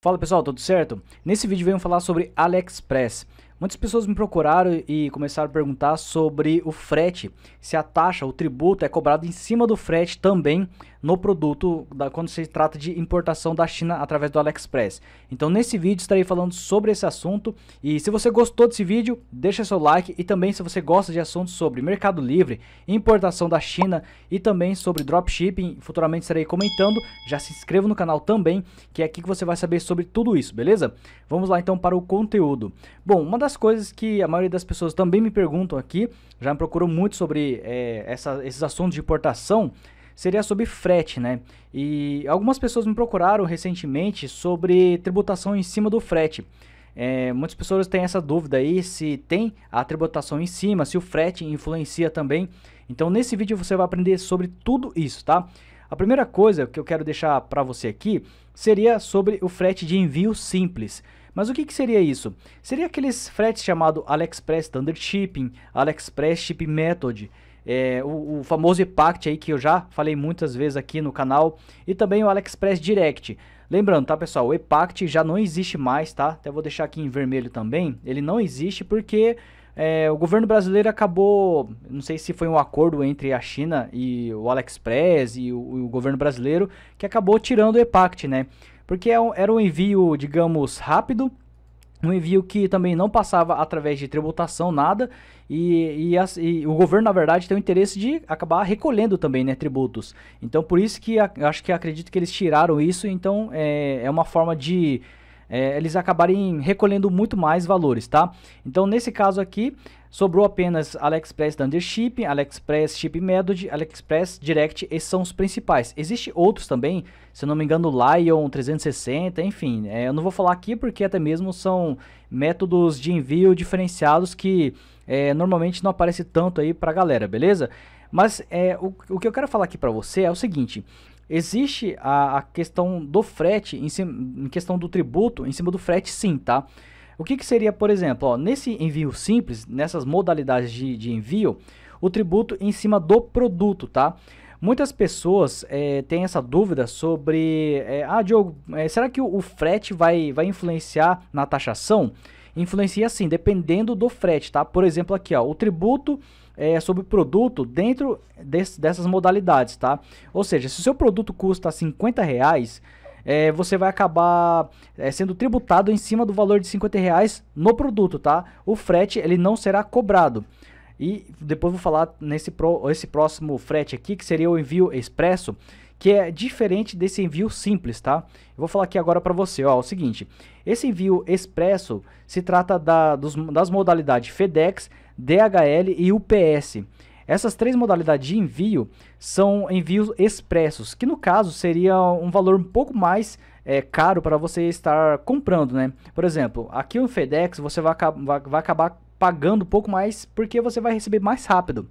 Fala pessoal, tudo certo? Nesse vídeo venho falar sobre AliExpress. Muitas pessoas me procuraram e começaram a perguntar sobre o frete, se a taxa, o tributo é cobrado em cima do frete também no produto da, quando se trata de importação da China através do AliExpress. Então nesse vídeo estarei falando sobre esse assunto e se você gostou desse vídeo, deixa seu like e também se você gosta de assuntos sobre Mercado Livre, importação da China e também sobre dropshipping, futuramente estarei comentando, já se inscreva no canal também, que é aqui que você vai saber sobre tudo isso, beleza? Vamos lá então para o conteúdo. Bom, uma das das coisas que a maioria das pessoas também me perguntam aqui, já me procuram muito sobre é, essa, esses assuntos de importação, seria sobre frete, né? E algumas pessoas me procuraram recentemente sobre tributação em cima do frete. É, muitas pessoas têm essa dúvida aí se tem a tributação em cima, se o frete influencia também. Então nesse vídeo você vai aprender sobre tudo isso, tá? A primeira coisa que eu quero deixar para você aqui seria sobre o frete de envio simples. Mas o que, que seria isso? Seria aqueles fretes chamado AliExpress Standard Shipping, AliExpress Ship Method, é, o, o, famoso EPACT aí que eu já falei muitas vezes aqui no canal e também o AliExpress Direct. Lembrando, tá pessoal, o EPACT já não existe mais, tá? Até vou deixar aqui em vermelho também, ele não existe porque é, o governo brasileiro acabou, não sei se foi um acordo entre a China e o AliExpress e o, o governo brasileiro, que acabou tirando o EPACT, né? Porque é era um envio, digamos, rápido, um envio que também não passava através de tributação, nada, e, e, e, o governo, na verdade, tem o interesse de acabar recolhendo também né, tributos. Então, por isso que a, acho que acredito que eles tiraram isso, então é, é uma forma de é, eles acabarem recolhendo muito mais valores, tá? Então, nesse caso aqui, sobrou apenas AliExpress Thunder Shipping, AliExpress Ship Method, AliExpress Direct, esses são os principais. Existem outros também, se eu não me engano, Lion 360, enfim, é, eu não vou falar aqui porque até mesmo são métodos de envio diferenciados que é, normalmente não aparece tanto aí pra galera, beleza? Mas é, o, o que eu quero falar aqui para você é o seguinte, Existe a, a questão do frete, em, cima, em, questão do tributo, em cima do frete sim, tá? O que, que seria, por exemplo, ó, nesse envio simples, nessas modalidades de, de envio, o tributo em cima do produto, tá? Muitas pessoas é, têm essa dúvida sobre, é, ah, Diogo, é, será que o, o, frete vai, vai influenciar na taxação? Influencia sim, dependendo do frete, tá? Por exemplo, aqui, ó, o tributo é, sobre o produto dentro desse, dessas modalidades, tá? Ou seja, se o seu produto custa 50 reais, é, você vai acabar é, sendo tributado em cima do valor de 50 reais no produto, tá? O frete, ele não será cobrado. E depois vou falar nesse pro, esse próximo frete aqui, que seria o envio expresso, que é diferente desse envio simples, tá? Eu vou falar aqui agora para você, ó, o seguinte, esse envio expresso se trata da, dos, das modalidades FedEx, DHL e UPS. Essas três modalidades de envio são envios expressos, que no caso seria um valor um pouco mais é, caro para você estar comprando, né? Por exemplo, aqui no FedEx você vai, vai, vai acabar pagando um pouco mais porque você vai receber mais rápido.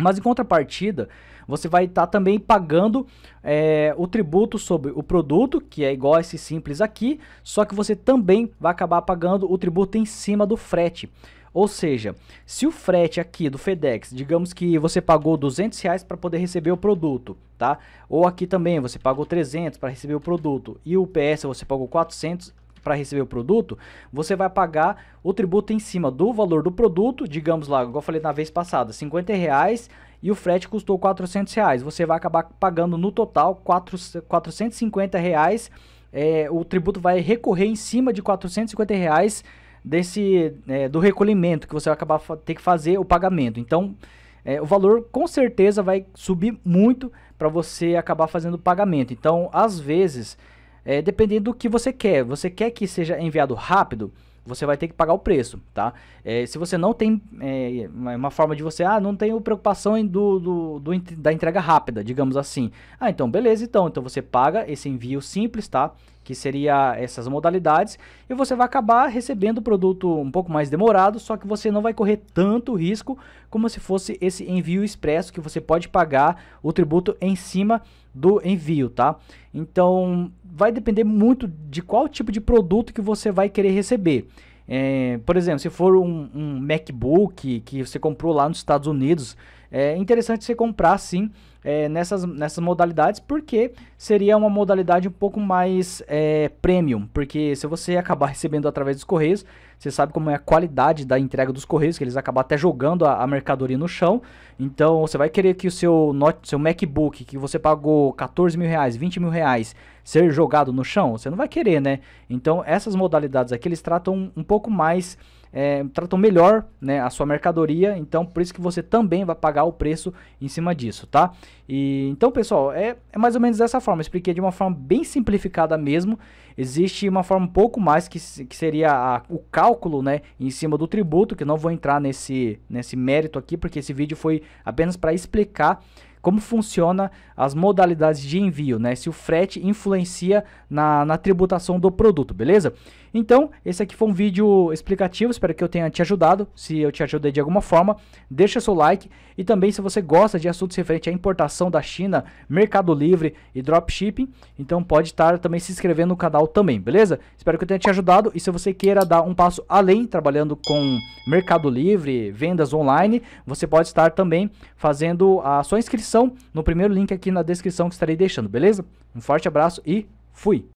Mas em contrapartida, você vai estar tá também pagando é, o tributo sobre o produto, que é igual a esse simples aqui, só que você também vai acabar pagando o tributo em cima do frete. Ou seja, se o frete aqui do FedEx, digamos que você pagou 200 reais para poder receber o produto, tá? Ou aqui também você pagou 300 para receber o produto e o PS você pagou 400 para receber o produto, você vai pagar o tributo em cima do valor do produto, digamos lá, igual eu falei na vez passada, 50 reais e o frete custou 400 reais. Você vai acabar pagando no total 4, 450 reais, é, o tributo vai recorrer em cima de 450 reais desse é, do recolhimento que você vai acabar ter que fazer o pagamento. Então, é, o valor com certeza vai subir muito para você acabar fazendo o pagamento. Então, às vezes, é, dependendo do que você quer, você quer que seja enviado rápido, você vai ter que pagar o preço, tá? É, se você não tem é, uma forma de você, ah, não tenho preocupação do, do, do, da entrega rápida, digamos assim. Ah, então beleza, então, então você paga esse envio simples, tá? que seria essas modalidades, e você vai acabar recebendo o produto um pouco mais demorado, só que você não vai correr tanto risco como se fosse esse envio expresso que você pode pagar o tributo em cima do envio, tá? Então, vai depender muito de qual tipo de produto que você vai querer receber. É, por exemplo, se for um, um, MacBook que você comprou lá nos Estados Unidos, é interessante você comprar sim é, nessas, nessas modalidades, porque seria uma modalidade um pouco mais é, premium, porque se você acabar recebendo através dos correios, você sabe como é a qualidade da entrega dos correios, que eles acabam até jogando a, a mercadoria no chão. Então você vai querer que o seu, note, seu MacBook, que você pagou 14 mil reais, 20 mil reais, ser jogado no chão? Você não vai querer, né? Então essas modalidades aqui eles tratam um, um pouco mais é, tratam melhor né, a sua mercadoria, então por isso que você também vai pagar o preço em cima disso, tá? E, então, pessoal, é, é mais ou menos dessa forma, expliquei de uma forma bem simplificada mesmo, existe uma forma um pouco mais que, que seria a, o cálculo né, em cima do tributo, que não vou entrar nesse, nesse mérito aqui, porque esse vídeo foi apenas para explicar como funciona as modalidades de envio, né? Se o frete influencia na, na tributação do produto, beleza? Então, esse aqui foi um vídeo explicativo, espero que eu tenha te ajudado. Se eu te ajudei de alguma forma, deixa seu like. E também, se você gosta de assuntos referentes à importação da China, Mercado Livre e dropshipping, então pode estar também se inscrevendo no canal também, beleza? Espero que eu tenha te ajudado. E se você queira dar um passo além, trabalhando com Mercado Livre, vendas online, você pode estar também fazendo a sua inscrição informação no primeiro link aqui na descrição que estarei deixando, beleza? Um forte abraço e fui!